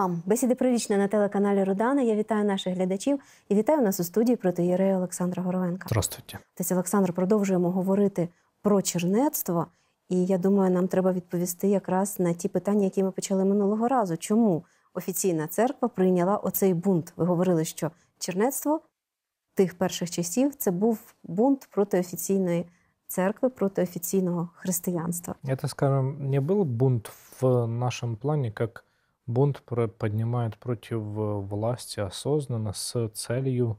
вам. Бесіди прилічна на телеканалі Родана. Я вітаю наших глядачів і вітаю нас у студії проти протиєрея Олександра Горовенка. Здравствуйте. Тесь, Олександр, продовжуємо говорити про чернецтво. І я думаю, нам треба відповісти якраз на ті питання, які ми почали минулого разу. Чому офіційна церква прийняла оцей бунт? Ви говорили, що чернецтво тих перших часів це був бунт проти офіційної церкви, проти офіційного християнства. Я Це, скажу, не був бунт в нашому плані, як Бунт поднимает против э, власти осознанно с целью,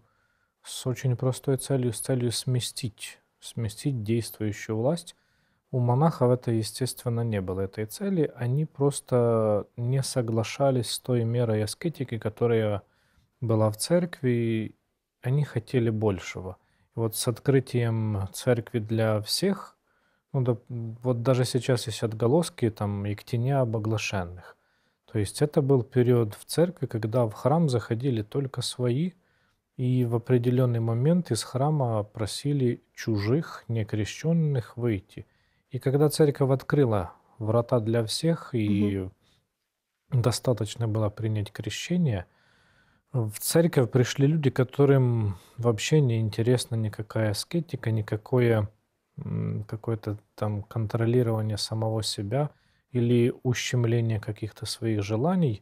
с очень простой целью, с целью сместить, сместить действующую власть. У монахов это, естественно, не было этой цели. Они просто не соглашались с той мерой аскетики, которая была в церкви. Они хотели большего. И вот с открытием церкви для всех, ну да, вот даже сейчас есть отголоски там Ектеня обоглашенных то есть это был период в церкви, когда в храм заходили только свои, и в определенный момент из храма просили чужих, некрещенных выйти. И когда церковь открыла врата для всех, и угу. достаточно было принять крещение, в церковь пришли люди, которым вообще не интересна никакая аскетика, никакое какое-то там контролирование самого себя – или ущемление каких-то своих желаний,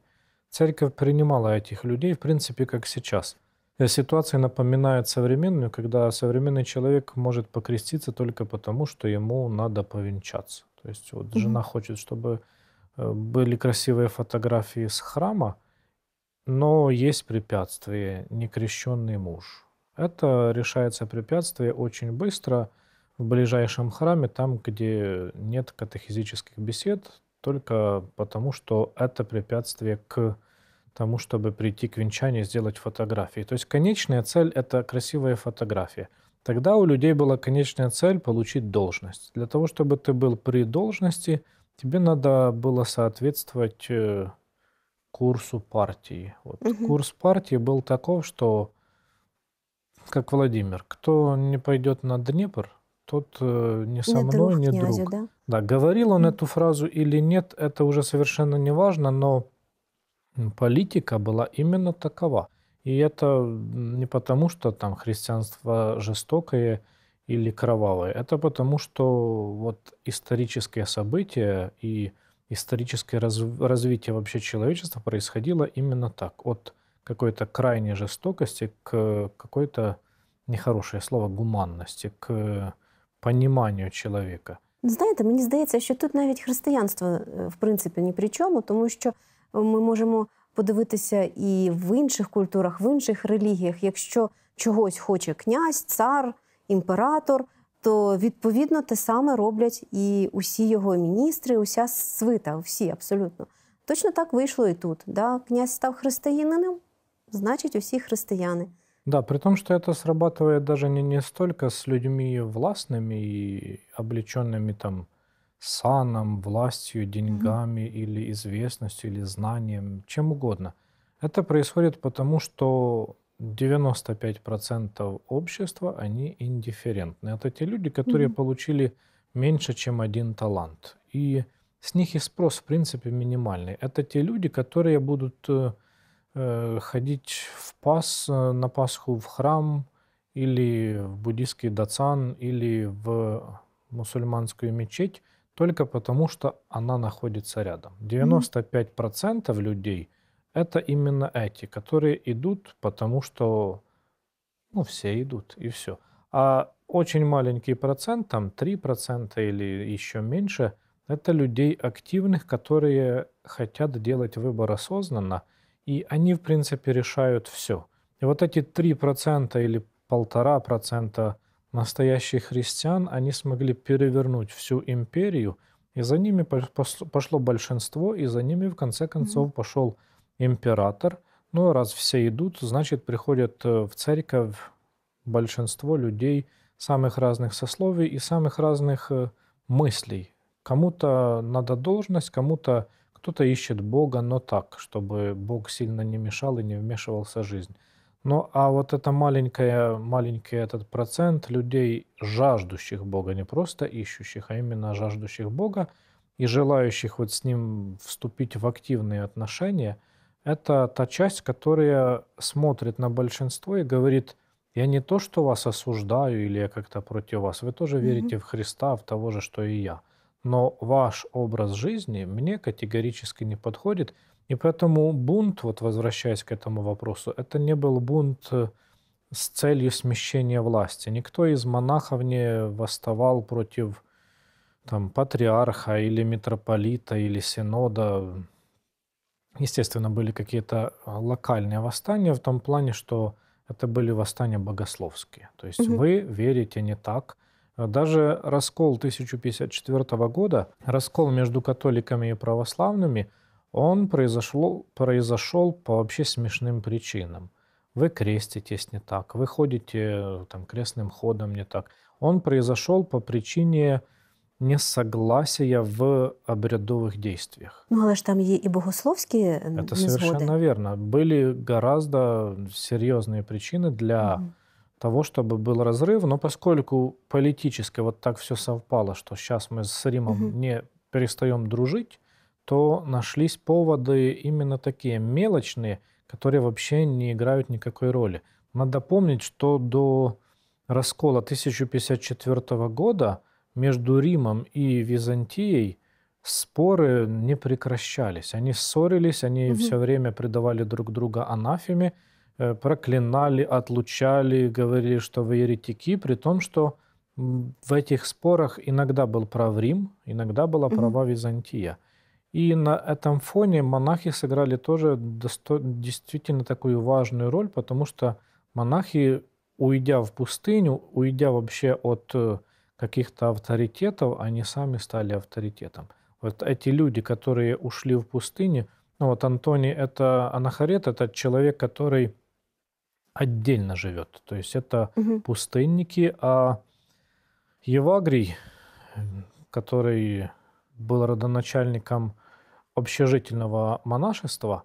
церковь принимала этих людей, в принципе, как сейчас. Э, ситуация напоминает современную, когда современный человек может покреститься только потому, что ему надо повенчаться. То есть вот mm-hmm. жена хочет, чтобы э, были красивые фотографии с храма, но есть препятствие – некрещенный муж. Это решается препятствие очень быстро – в ближайшем храме, там, где нет катехизических бесед, только потому, что это препятствие к тому, чтобы прийти к венчанию и сделать фотографии. То есть конечная цель – это красивая фотография. Тогда у людей была конечная цель – получить должность. Для того, чтобы ты был при должности, тебе надо было соответствовать э, курсу партии. Вот угу. Курс партии был таков, что, как Владимир, кто не пойдет на Днепр, тот э, не со не мной, друг, не князя, друг. Да? да, говорил он mm. эту фразу или нет, это уже совершенно не важно, но политика была именно такова. И это не потому, что там христианство жестокое или кровавое, это потому, что вот историческое событие и историческое разв- развитие вообще человечества происходило именно так, от какой-то крайней жестокости к какой-то нехорошее слово гуманности, к поніманню чоловіка? Знаєте, мені здається, що тут навіть християнство е, в принципі ні при чому, тому що е, ми можемо подивитися і в інших культурах, в інших релігіях. Якщо чогось хоче князь, цар, імператор, то відповідно те саме роблять і усі його міністри, уся свита, всі абсолютно. Точно так вийшло і тут. Да? Князь став християнином, значить, усі християни. Да, при том, что это срабатывает даже не, не столько с людьми властными и облеченными там саном, властью, деньгами mm-hmm. или известностью, или знанием, чем угодно. Это происходит потому, что 95% общества, они индифферентны. Это те люди, которые mm-hmm. получили меньше, чем один талант. И с них и спрос, в принципе, минимальный. Это те люди, которые будут э, Э, ходить в Пас, э, на Пасху в храм или в буддийский дацан, или в мусульманскую мечеть только потому, что она находится рядом. 95% людей – это именно эти, которые идут, потому что ну, все идут, и все. А очень маленький процент, там 3% или еще меньше – это людей активных, которые хотят делать выбор осознанно – и они, в принципе, решают все. И вот эти 3% или 1,5% настоящих христиан, они смогли перевернуть всю империю, и за ними пошло большинство, и за ними, в конце концов, пошел император. Ну, а раз все идут, значит, приходят э, в церковь большинство людей самых разных сословий и самых разных э, мыслей. Кому-то надо должность, кому-то кто-то ищет Бога, но так, чтобы Бог сильно не мешал и не вмешивался в жизнь. Ну, а вот это маленькое, маленький этот процент людей, жаждущих Бога, не просто ищущих, а именно жаждущих Бога и желающих вот с Ним вступить в активные отношения, это та часть, которая смотрит на большинство и говорит, я не то, что вас осуждаю или я как-то против вас, вы тоже mm-hmm. верите в Христа, в того же, что и я но ваш образ жизни мне категорически не подходит. И поэтому бунт, вот возвращаясь к этому вопросу, это не был бунт э, с целью смещения власти. Никто из монахов не восставал против там, патриарха или митрополита или синода. Естественно, были какие-то э, локальные восстания в том плане, что это были восстания богословские. То есть угу. вы верите не так, а даже раскол 1054 года, раскол между католиками и православными, он произошел, произошел по вообще смешным причинам. Вы креститесь не так, вы ходите там, крестным ходом не так. Он произошел по причине несогласия в обрядовых действиях. Ну, а ж там есть и богословские Это незгоды. совершенно верно. Были гораздо серьезные причины для угу того, чтобы был разрыв, но поскольку политически вот так все совпало, что сейчас мы с Римом угу. не перестаем дружить, то нашлись поводы именно такие мелочные, которые вообще не играют никакой роли. Надо помнить, что до раскола 1054 года между Римом и Византией споры не прекращались. Они ссорились, они угу. все время предавали друг друга анафеме, Э, проклинали, отлучали, говорили, что вы еретики, при том, что в этих спорах иногда был прав Рим, иногда была права Византия. И на этом фоне монахи сыграли тоже действительно такую важную роль, потому что монахи, уйдя в пустыню, уйдя вообще от э, каких-то авторитетов, они сами стали авторитетом. Вот эти люди, которые ушли в пустыню, ну вот Антоний это анахарет, это человек, который отдельно живет. То есть это угу. пустынники, а Евагрий, который был родоначальником общежительного монашества,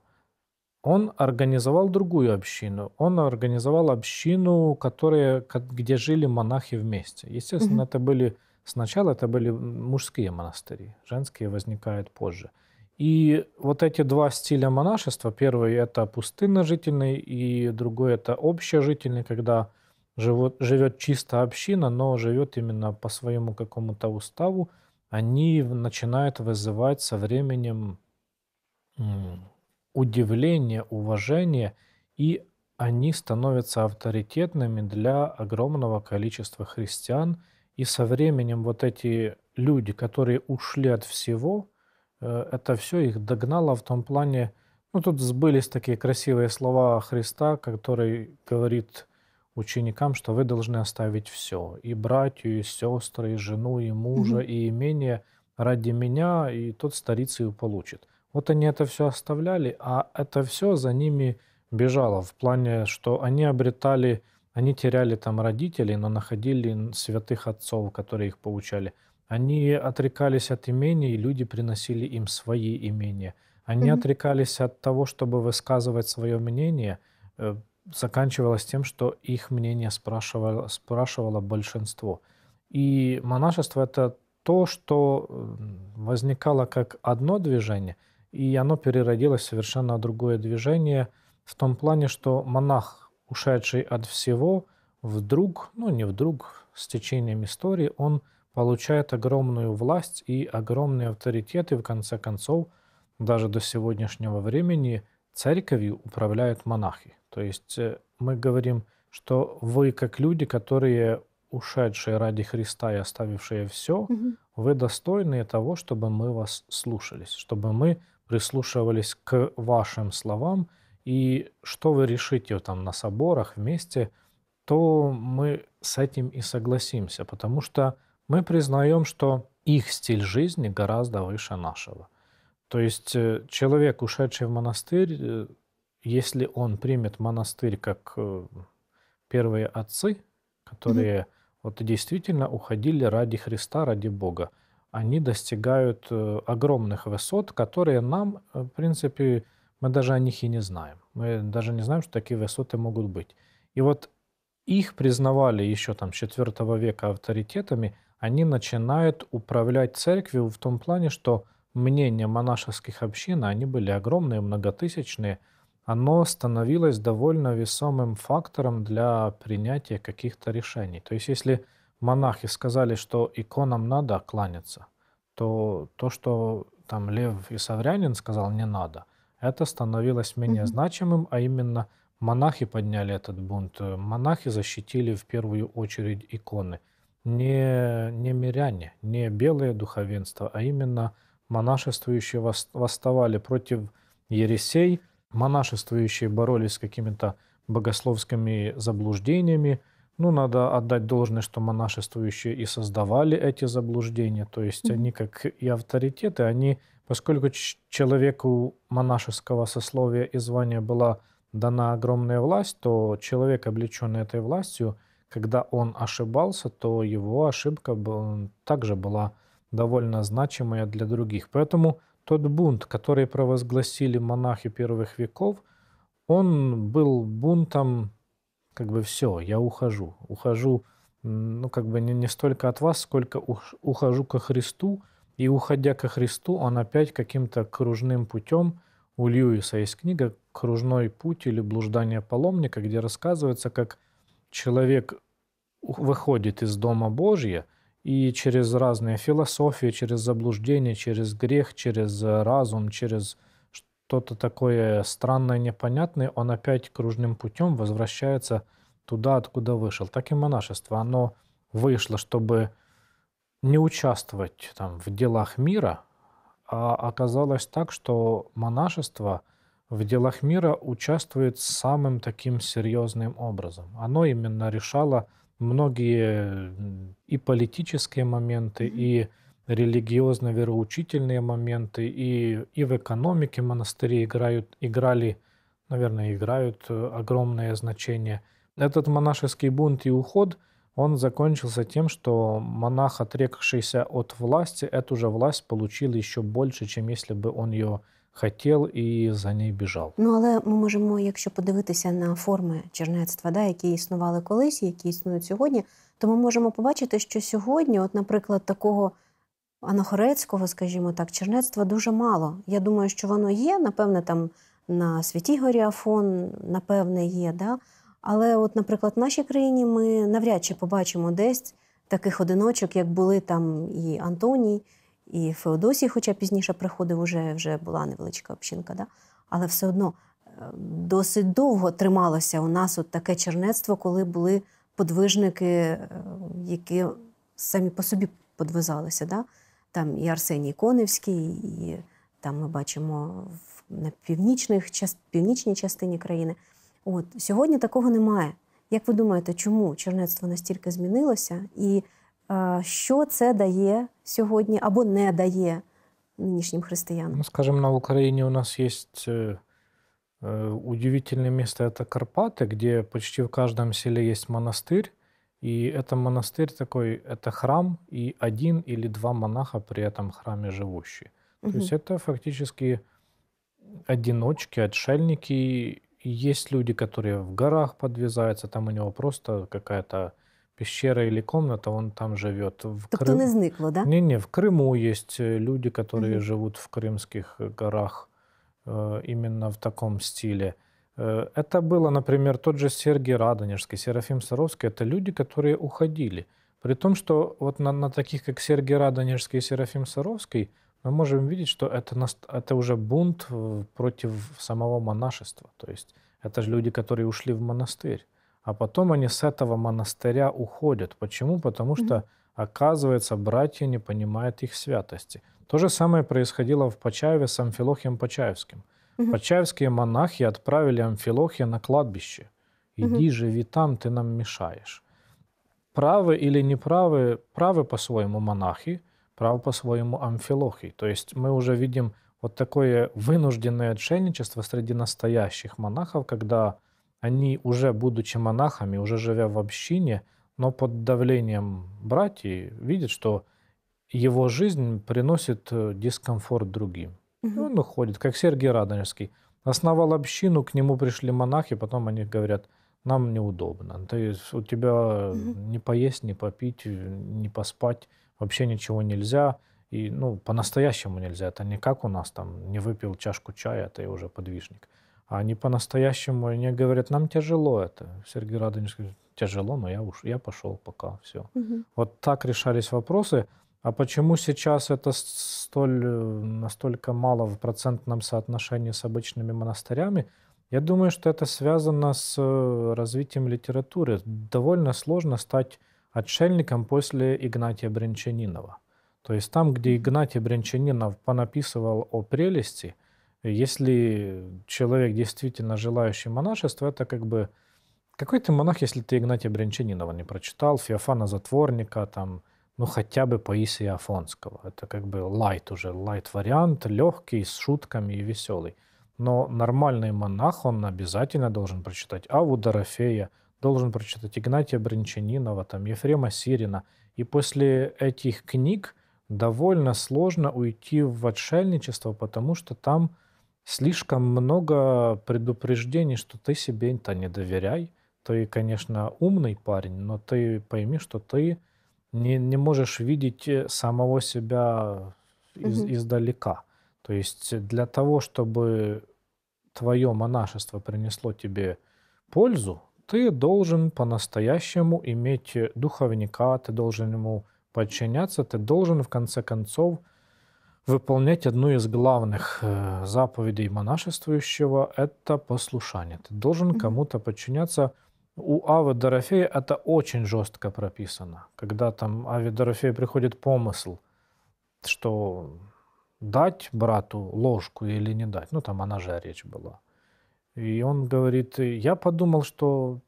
он организовал другую общину. Он организовал общину, которая, где жили монахи вместе. Естественно, угу. это были сначала это были мужские монастыри, женские возникают позже. Угу. И вот эти два стиля монашества, первый это пустынно-жительный, и другой это общежительный, когда живет, живет чисто община, но живет именно по своему какому-то уставу, они начинают вызывать со временем удивление, уважение, и они становятся авторитетными для огромного количества христиан, и со временем вот эти люди, которые ушли от всего, Э, это все их догнало в том плане, ну тут сбылись такие красивые слова Христа, который говорит ученикам, что вы должны оставить все, и братью, и сестры, и жену, и мужа, mm-hmm. и имение ради меня, и тот старицею получит. Вот они это все оставляли, а это все за ними бежало в плане, что они обретали, они теряли там родителей, но находили святых отцов, которые их получали – они отрекались от имений, и люди приносили им свои имения. Они Мгм. отрекались от того, чтобы высказывать свое мнение, э, заканчивалось тем, что их мнение спрашивало, спрашивало большинство. И монашество это то, что возникало как одно движение, и оно переродилось в совершенно другое движение в том плане, что монах, ушедший от всего, вдруг, ну не вдруг, с течением истории, он получает огромную власть и огромные авторитеты, в конце концов, даже до сегодняшнего времени церковью управляют монахи. То есть э, мы говорим, что вы как люди, которые ушедшие ради Христа и оставившие все, угу. вы достойны того, чтобы мы вас слушались, чтобы мы прислушивались к вашим словам, и что вы решите там на соборах вместе, то мы с этим и согласимся, потому что мы признаем, что их стиль жизни гораздо выше нашего. То есть э, человек, ушедший в монастырь, э, если он примет монастырь как э, первые отцы, которые mm-hmm. вот действительно уходили ради Христа, ради Бога, они достигают огромных высот, которые нам, в принципе, мы даже о них и не знаем. Мы даже не знаем, что такие высоты могут быть. И вот их признавали еще там 4 века авторитетами, они начинают управлять церковью в том плане, что мнение монашеских общин, они были огромные, многотысячные, оно становилось довольно весомым фактором для принятия каких-то решений. То есть если монахи сказали, что иконам надо кланяться, то то, что там Лев и Саврянин сказал, не надо, это становилось менее mm-hmm. значимым, а именно – Монахи подняли этот бунт. Э, монахи защитили в первую очередь иконы. Не, не миряне, не белое духовенство, а именно монашествующие восставали против ересей, монашествующие боролись с какими-то богословскими заблуждениями. Ну, надо отдать должное, что монашествующие и создавали эти заблуждения. То есть они, как и авторитеты, они, поскольку человеку монашеского сословия и звания была дана огромная власть, то человек, облеченный этой властью, когда он ошибался, то его ошибка также была довольно значимая для других. Поэтому тот бунт, который провозгласили монахи первых веков, он был бунтом как бы все, я ухожу. Ухожу, ну как бы не, не столько от вас, сколько ух, ухожу ко Христу. И уходя ко Христу, он опять каким-то кружным путем – у Льюиса есть книга «Кружной путь» или «Блуждание паломника», где рассказывается, как человек выходит из Дома Божья и через разные философии, через заблуждение, через грех, через э, разум, через что-то такое странное, непонятное, он опять кружным путем возвращается туда, откуда вышел. Так и монашество. Оно вышло, чтобы не участвовать там, в делах мира, а оказалось так, что монашество в делах мира участвует самым таким серьезным образом. Оно именно решало многие и политические моменты, и религиозно-вероучительные моменты, и, и в экономике монастыри играют, играли, наверное, играют э, огромное значение. Этот монашеский бунт и уход – он закончился тем, что монах, отрекшийся от власти, эту же власть получил еще больше, чем если бы он ее хотів і за неї біжав. Ну але ми можемо, якщо подивитися на форми чернецтва, да, які існували колись, які існують сьогодні, то ми можемо побачити, що сьогодні, от, наприклад, такого анахорецького, скажімо так, чернецтва дуже мало. Я думаю, що воно є, напевне, там на Святій горі Афон, напевне, є. Да? Але, от, наприклад, в нашій країні ми навряд чи побачимо десь таких одиночок, як були там і Антоній, і Феодосій, хоча пізніше приходив, уже вже була невеличка общинка. Да? Але все одно е, досить довго трималося у нас от таке чернецтво, коли були подвижники, е, які самі по собі подвизалися. Да? Там і Арсеній Коневський, і там ми бачимо на північних, північній частині країни. От Сьогодні такого немає. Як ви думаєте, чому чернецтво настільки змінилося? І е, що це дає сьогодні або не дає нинішнім християнам? Ну, скажем, на Україні у нас есть э, э, удивительне место, это Карпаты, где почти в кожному селі є монастир, И это монастырь такой, это храм, и один или два монаха при этом храме живущие. То угу. есть это фактически одиночки, отшельники, Есть люди, которые в горах подвязаются, там у него просто какая-то пещера или комната, он там живет. В Тобто Крым... не зникло, да? Не-не, в Крыму есть э, люди, которые угу. живут в крымских э, горах э, именно в таком стиле. это было, например, тот же Сергей Радонежский, Серафим Саровский. Это люди, которые уходили. При том, что вот на, на таких, как Сергей Радонежский и Серафим Саровский – мы можем видеть, что это, это уже бунт э, против самого монашества. То есть это же люди, которые ушли в монастырь. А потом они с этого монастыря уходят. Почему? Потому что, оказывается, братья не понимают их святости. То же самое происходило в Почаеве с Амфилохием Почаевским. Почаевские монахи отправили Амфилохия на кладбище. «Иди, mm-hmm. живи там, ты нам мешаешь». Правы или неправы, правы по-своему монахи – прав по-своему амфилохий. То есть мы уже видим вот такое вынужденное отшельничество среди настоящих монахов, когда они уже будучи монахами, уже живя в общине, но под давлением братьев видят, что его жизнь приносит э, дискомфорт другим. Угу. И он уходит, как Сергий Радонежский. Основал общину, к нему пришли монахи, потом они говорят, нам неудобно. То есть у тебя угу. не поесть, не попить, не поспать вообще ничего нельзя. И, ну, по-настоящему нельзя. Это не как у нас там, не выпил чашку чая, ты уже подвижник. А они по-настоящему, они говорят, нам тяжело это. Сергей Радонежский говорит, тяжело, но я, уж, я пошел пока, все. Угу. Вот так решались вопросы. А почему сейчас это столь, э, настолько мало в процентном соотношении с обычными монастырями? Я думаю, что это связано с э, развитием литературы. Довольно сложно стать отшельником после Игнатия Брянчанинова. То есть там, где Игнатий Брянчанинов понаписывал о прелести, если человек действительно желающий монашества, это как бы какой ты монах, если ты Игнатия Брянчанинова не прочитал, Феофана Затворника, там, ну хотя бы Паисия Афонского. Это как бы лайт уже, лайт-вариант, легкий, с шутками и веселый. Но нормальный монах, он обязательно должен прочитать Аву Дорофея, должен прочитать Игнатия Бринчанинова, там, Ефрема Сирина. И после этих книг довольно сложно уйти в отшельничество, потому что там слишком много предупреждений, что ты себе это не доверяй. Ты, конечно, умный парень, но ты пойми, что ты не, не можешь видеть э, самого себя из, угу. издалека. То есть для того, чтобы твое монашество принесло тебе пользу, ты должен по-настоящему иметь э, духовника, ты должен ему подчиняться, ты должен в конце концов выполнять одну из главных э, заповедей монашествующего – это послушание. Ты должен кому-то подчиняться. У Авы Дорофея это очень жестко прописано. Когда там Аве Дорофея приходит помысл, что дать брату ложку или не дать. Ну, там она же речь была. И он говорит, я подумал, что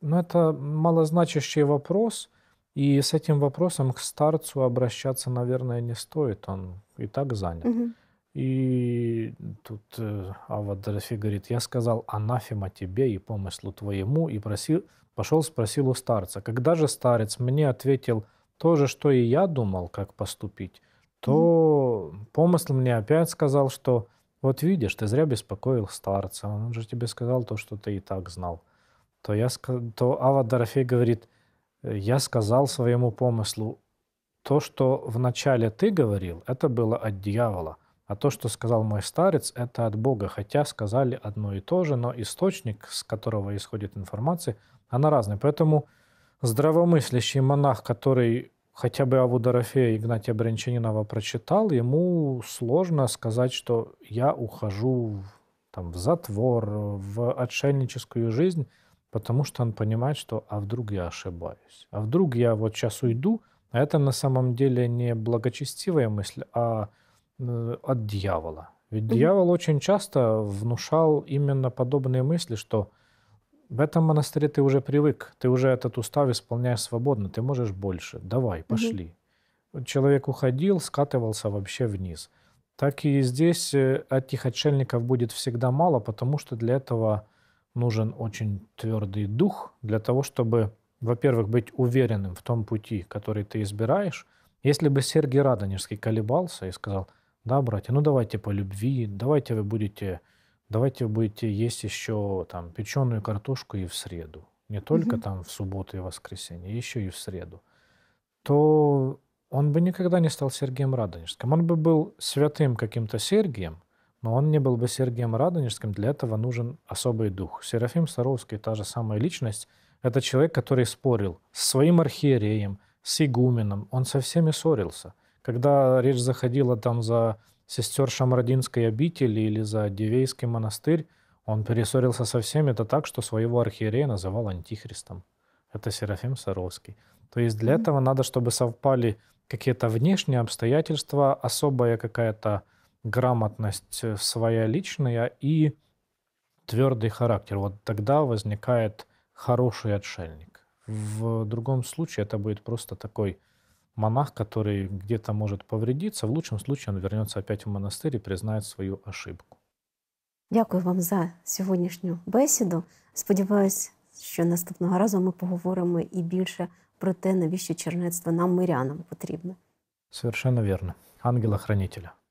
ну, это малозначащий вопрос, и с этим вопросом к старцу обращаться, наверное, не стоит, он и так занят. Угу. И тут э, Ава говорит, я сказал анафема тебе и помыслу твоему, и просил, пошел спросил у старца. Когда же старец мне ответил то же, что и я думал, как поступить, то угу. помысл мне опять сказал, что вот видишь, ты зря беспокоил старца, он же тебе сказал то, что ты и так знал. То, я, то Ава Дорофей говорит, «Э, я сказал своему помыслу, то, что вначале ты говорил, это было от дьявола, а то, что сказал мой старец, это от Бога, хотя сказали одно и то же, но источник, с которого исходит информация, она разная. Поэтому здравомыслящий монах, который хотя бы Аву Дорофея Игнатия Брянчанинова прочитал, ему сложно сказать, что я ухожу там, в затвор, в отшельническую жизнь, потому что он понимает, что а вдруг я ошибаюсь, а вдруг я вот сейчас уйду, а это на самом деле не благочестивая мысль, а э, от дьявола. Ведь дьявол очень часто внушал именно подобные мысли, что – в этом монастыре ты уже привык, ты уже этот устав исполняешь свободно, ты можешь больше, давай, пошли. Угу. Человек уходил, скатывался вообще вниз. Так и здесь э, этих отшельников будет всегда мало, потому что для этого нужен очень твердый дух, для того, чтобы, во-первых, быть уверенным в том пути, который ты избираешь. Если бы Сергий Радонежский колебался и сказал, да, братья, ну давайте по любви, давайте вы будете Давайте будете есть еще там печеную картошку и в среду, не только угу. там в субботу и воскресенье, еще и в среду, то он бы никогда не стал Сергеем Радонежским. Он бы был святым каким-то Сергием, но он не был бы Сергеем Радонежским. Для этого нужен особый дух. Серафим Саровский, та же самая личность, это человек, который спорил с своим архиереем, с игуменом. Он со всеми ссорился. Когда речь заходила там за сестер Шамрадинской обители или за Дивейский монастырь, он перессорился со всеми это так, что своего архиерея называл антихристом. Это Серафим Саровский. То есть для mm-hmm. этого надо, чтобы совпали какие-то внешние обстоятельства, особая какая-то грамотность э, своя личная и твердый характер. Вот тогда возникает хороший отшельник. В другом случае это будет просто такой монах, который где-то может повредиться, в лучшем случае он вернется опять в монастырь и признает свою ошибку. Дякую вам за сьогоднішню бесіду. Сподіваюсь, що наступного разу мы поговорим и больше про те, навіщо чернецтво нам мирянам потрібно. Совершенно верно. Ангела-хранителя.